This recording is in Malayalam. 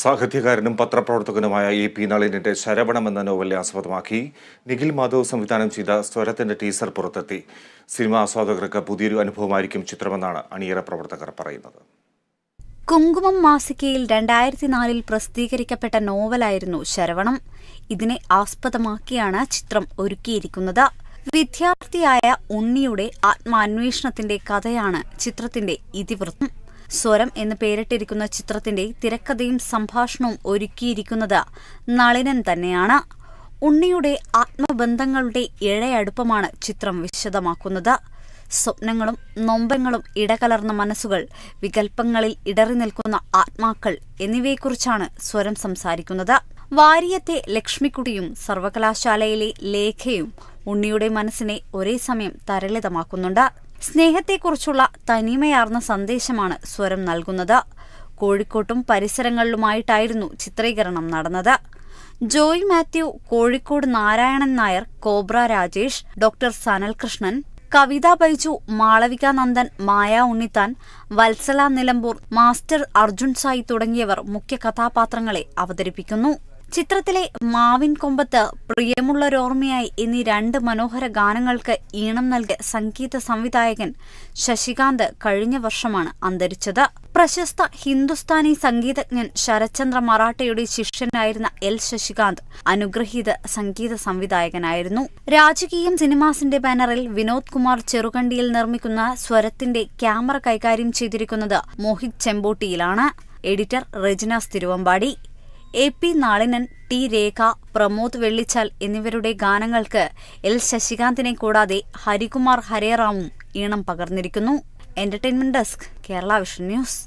സാഹിത്യകാരനും പത്രപ്രവർത്തകനുമായ എ പി നളിനിന്റെ ശരവണം എന്ന നോവലിനെ ആസ്പദമാക്കി നിഖിൽ മാധവ് സംവിധാനം ചെയ്ത സ്വരത്തിന്റെ ടീസർ പുറത്തെത്തി സിനിമ ആസ്വാദകർക്ക് പുതിയൊരു അനുഭവമായിരിക്കും ചിത്രമെന്നാണ് അണിയറ പ്രവർത്തകർ പറയുന്നത് കുങ്കുമം മാസികയിൽ രണ്ടായിരത്തി നാലിൽ പ്രസിദ്ധീകരിക്കപ്പെട്ട നോവലായിരുന്നു ശരവണം ഇതിനെ ആസ്പദമാക്കിയാണ് ചിത്രം ഒരുക്കിയിരിക്കുന്നത് വിദ്യാർത്ഥിയായ ഉണ്ണിയുടെ ആത്മാന്വേഷണത്തിന്റെ കഥയാണ് ചിത്രത്തിന്റെ ഇതിവൃത്തം സ്വരം എന്ന് പേരിട്ടിരിക്കുന്ന ചിത്രത്തിന്റെ തിരക്കഥയും സംഭാഷണവും ഒരുക്കിയിരിക്കുന്നത് നളിനൻ തന്നെയാണ് ഉണ്ണിയുടെ ആത്മബന്ധങ്ങളുടെ ഇഴയടുപ്പമാണ് ചിത്രം വിശദമാക്കുന്നത് സ്വപ്നങ്ങളും നൊമ്പങ്ങളും ഇടകലർന്ന മനസ്സുകൾ വികല്പങ്ങളിൽ ഇടറി നിൽക്കുന്ന ആത്മാക്കൾ എന്നിവയെക്കുറിച്ചാണ് സ്വരം സംസാരിക്കുന്നത് വാര്യത്തെ ലക്ഷ്മിക്കുട്ടിയും സർവകലാശാലയിലെ ലേഖയും ഉണ്ണിയുടെ മനസ്സിനെ ഒരേ സമയം തരളിതമാക്കുന്നുണ്ട് സ്നേഹത്തെക്കുറിച്ചുള്ള തനിമയാർന്ന സന്ദേശമാണ് സ്വരം നൽകുന്നത് കോഴിക്കോട്ടും പരിസരങ്ങളിലുമായിട്ടായിരുന്നു ചിത്രീകരണം നടന്നത് Joy Mathew Kozhikode Narayanan Nair Cobra Rajesh doctor Sanalkrishnan Kavitha Baiju Malavika Nandan Maya Unnithan Vatsala Nilambur master Arjun Sai തുടങ്ങിയവർ മുഖ്യ കഥാപാത്രങ്ങളെ അവതരിപ്പിക്കുന്നു ചിത്രത്തിലെ മാവിൻ കൊമ്പത്ത് പ്രിയമുള്ളൊരോർമ്മയായി എന്നീ രണ്ട് മനോഹര ഗാനങ്ങൾക്ക് ഈണം നൽകിയ സംഗീത സംവിധായകൻ ശശികാന്ത് കഴിഞ്ഞ വർഷമാണ് അന്തരിച്ചത് പ്രശസ്ത ഹിന്ദുസ്ഥാനി സംഗീതജ്ഞൻ ശരത്ചന്ദ്ര മറാഠയുടെ ശിഷ്യനായിരുന്ന എൽ ശശികാന്ത് അനുഗ്രഹീത സംഗീത സംവിധായകനായിരുന്നു രാജകീയം സിനിമാസിന്റെ ബാനറിൽ വിനോദ് കുമാർ ചെറുകണ്ടിയിൽ നിർമ്മിക്കുന്ന സ്വരത്തിന്റെ ക്യാമറ കൈകാര്യം ചെയ്തിരിക്കുന്നത് മോഹിത് ചെമ്പോട്ടിയിലാണ് editor Reginas Thiruvambadi A P Nalinan T Rekha Pramod Vellichal എന്നിവരുടെ ഗാനങ്ങൾക്ക് എൽ ശശികാന്തിനെ കൂടാതെ ഹരികുമാർ ഹരേറാമും ഈണം പകർന്നിരിക്കുന്നു entertainment desk Kerala vision news